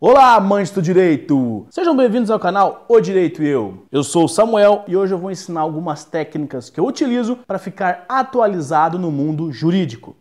Olá, amantes do direito! Sejam bem-vindos ao canal O Direito e Eu. Eu sou o Samuel e hoje eu vou ensinar algumas técnicas que eu utilizo para ficar atualizado no mundo jurídico.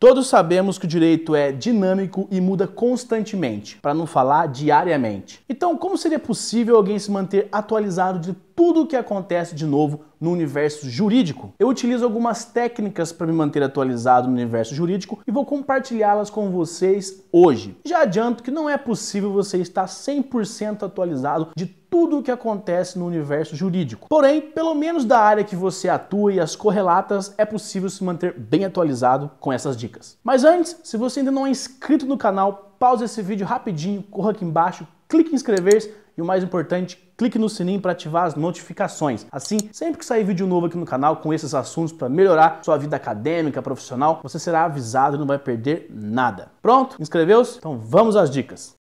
Todos sabemos que o direito é dinâmico e muda constantemente, para não falar diariamente. Então, como seria possível alguém se manter atualizado de tudo o que acontece de novo no universo jurídico? Eu utilizo algumas técnicas para me manter atualizado no universo jurídico e vou compartilhá-las com vocês hoje. Já adianto que não é possível você estar 100% atualizado de tudo o que acontece no universo jurídico. Porém, pelo menos da área que você atua e as correlatas, é possível se manter bem atualizado com essas dicas. Mas antes, se você ainda não é inscrito no canal, pause esse vídeo rapidinho, corra aqui embaixo, clique em inscrever-se e o mais importante, clique no sininho para ativar as notificações. Assim, sempre que sair vídeo novo aqui no canal com esses assuntos para melhorar sua vida acadêmica, profissional, você será avisado e não vai perder nada. Pronto? Inscreveu-se? Então vamos às dicas.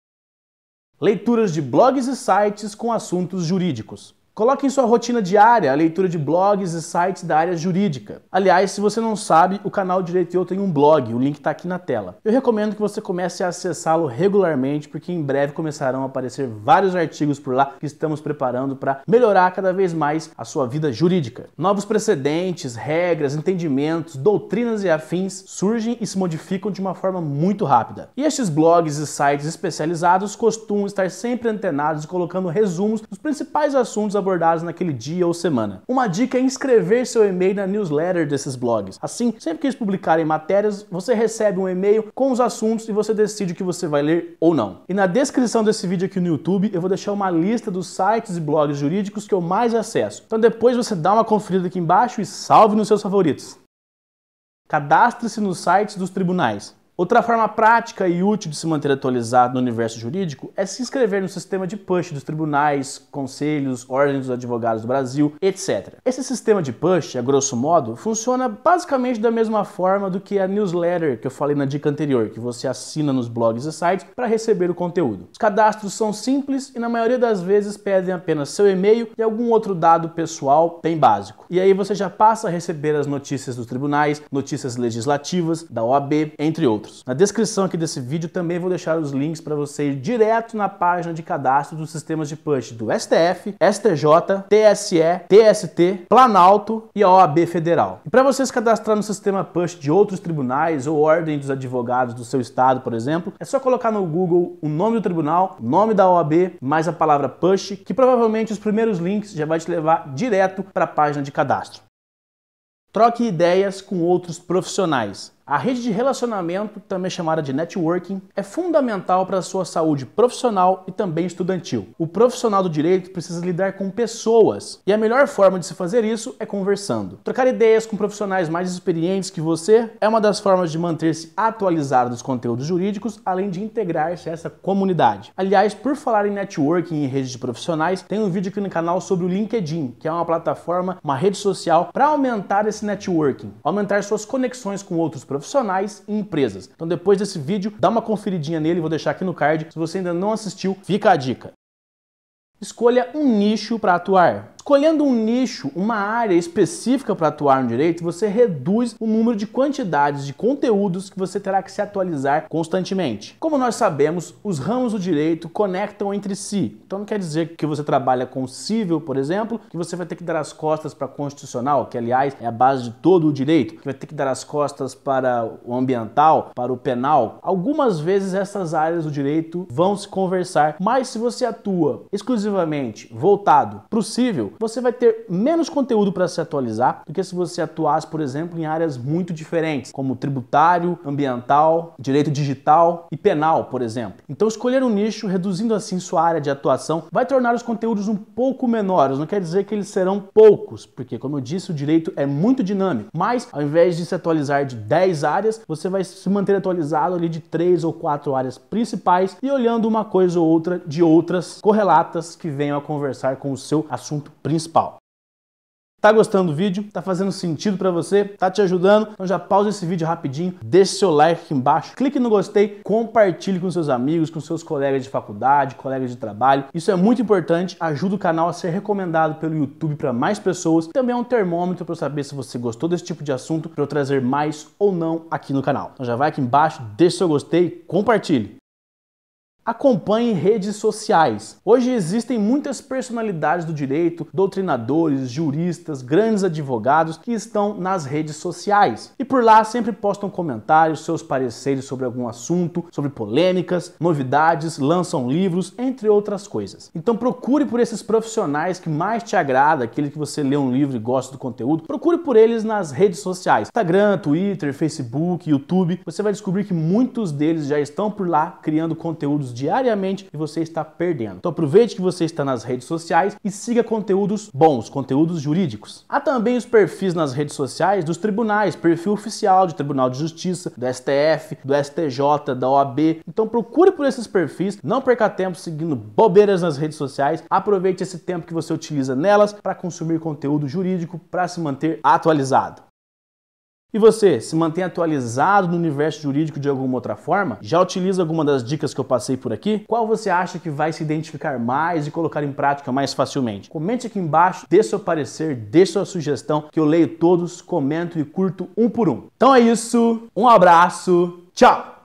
Leituras de blogs e sites com assuntos jurídicos. Coloque em sua rotina diária a leitura de blogs e sites da área jurídica. Aliás, se você não sabe, o canal Direito Eu tem um blog, o link está aqui na tela. Eu recomendo que você comece a acessá-lo regularmente, porque em breve começarão a aparecer vários artigos por lá que estamos preparando para melhorar cada vez mais a sua vida jurídica. Novos precedentes, regras, entendimentos, doutrinas e afins surgem e se modificam de uma forma muito rápida. E estes blogs e sites especializados costumam estar sempre antenados e colocando resumos dos principais assuntos abordados abordados naquele dia ou semana. Uma dica é inscrever seu e-mail na newsletter desses blogs. Assim, sempre que eles publicarem matérias, você recebe um e-mail com os assuntos e você decide o que você vai ler ou não. E na descrição desse vídeo aqui no YouTube, eu vou deixar uma lista dos sites e blogs jurídicos que eu mais acesso. Então depois você dá uma conferida aqui embaixo e salve nos seus favoritos. Cadastre-se nos sites dos tribunais. Outra forma prática e útil de se manter atualizado no universo jurídico é se inscrever no sistema de push dos tribunais, conselhos, ordens dos advogados do Brasil, etc. Esse sistema de push, a grosso modo, funciona basicamente da mesma forma do que a newsletter que eu falei na dica anterior, que você assina nos blogs e sites para receber o conteúdo. Os cadastros são simples e na maioria das vezes pedem apenas seu e-mail e algum outro dado pessoal bem básico. E aí você já passa a receber as notícias dos tribunais, notícias legislativas, da OAB, entre outros outros. Na descrição aqui desse vídeo também vou deixar os links para você ir direto na página de cadastro dos sistemas de punch do STF, STJ, TSE, TST, Planalto e a OAB Federal. E para vocês cadastrar no sistema punch de outros tribunais ou ordem dos advogados do seu estado, por exemplo, é só colocar no Google o nome do tribunal, o nome da OAB, mais a palavra push, que provavelmente os primeiros links já vai te levar direto para a página de cadastro. Troque ideias com outros profissionais. A rede de relacionamento, também chamada de networking, é fundamental para a sua saúde profissional e também estudantil. O profissional do direito precisa lidar com pessoas e a melhor forma de se fazer isso é conversando. Trocar ideias com profissionais mais experientes que você é uma das formas de manter-se atualizado dos conteúdos jurídicos, além de integrar-se a essa comunidade. Aliás, por falar em networking e rede de profissionais, tem um vídeo aqui no canal sobre o LinkedIn, que é uma plataforma, uma rede social para aumentar esse networking, aumentar suas conexões com outros profissionais profissionais e empresas. Então depois desse vídeo, dá uma conferidinha nele, vou deixar aqui no card. Se você ainda não assistiu, fica a dica. Escolha um nicho para atuar. Escolhendo um nicho, uma área específica para atuar no direito, você reduz o número de quantidades de conteúdos que você terá que se atualizar constantemente. Como nós sabemos, os ramos do direito conectam entre si. Então não quer dizer que você trabalha com civil, por exemplo, que você vai ter que dar as costas para constitucional, que aliás é a base de todo o direito, que vai ter que dar as costas para o ambiental, para o penal. Algumas vezes essas áreas do direito vão se conversar, mas se você atua exclusivamente voltado para o civil, você vai ter menos conteúdo para se atualizar do que se você atuasse, por exemplo, em áreas muito diferentes, como tributário, ambiental, direito digital e penal, por exemplo. Então, escolher um nicho, reduzindo assim sua área de atuação, vai tornar os conteúdos um pouco menores. Não quer dizer que eles serão poucos, porque, como eu disse, o direito é muito dinâmico. Mas, ao invés de se atualizar de 10 áreas, você vai se manter atualizado ali de 3 ou 4 áreas principais e olhando uma coisa ou outra de outras correlatas que venham a conversar com o seu assunto principal principal. Tá gostando do vídeo? Tá fazendo sentido para você? Tá te ajudando? Então já pausa esse vídeo rapidinho, deixa seu like aqui embaixo, clique no gostei, compartilhe com seus amigos, com seus colegas de faculdade, colegas de trabalho. Isso é muito importante, ajuda o canal a ser recomendado pelo YouTube para mais pessoas. Também é um termômetro para saber se você gostou desse tipo de assunto, para eu trazer mais ou não aqui no canal. Então já vai aqui embaixo, deixa seu gostei, compartilhe. Acompanhe redes sociais. Hoje existem muitas personalidades do direito, doutrinadores, juristas, grandes advogados que estão nas redes sociais. E por lá sempre postam comentários, seus pareceres sobre algum assunto, sobre polêmicas, novidades, lançam livros, entre outras coisas. Então procure por esses profissionais que mais te agrada, aquele que você lê um livro e gosta do conteúdo, procure por eles nas redes sociais. Instagram, Twitter, Facebook, YouTube. Você vai descobrir que muitos deles já estão por lá criando conteúdos diariamente e você está perdendo. Então aproveite que você está nas redes sociais e siga conteúdos bons, conteúdos jurídicos. Há também os perfis nas redes sociais dos tribunais, perfil oficial do Tribunal de Justiça, do STF, do STJ, da OAB. Então procure por esses perfis, não perca tempo seguindo bobeiras nas redes sociais. Aproveite esse tempo que você utiliza nelas para consumir conteúdo jurídico para se manter atualizado. E você, se mantém atualizado no universo jurídico de alguma outra forma? Já utiliza alguma das dicas que eu passei por aqui? Qual você acha que vai se identificar mais e colocar em prática mais facilmente? Comente aqui embaixo, dê seu parecer, dê sua sugestão, que eu leio todos, comento e curto um por um. Então é isso, um abraço, tchau!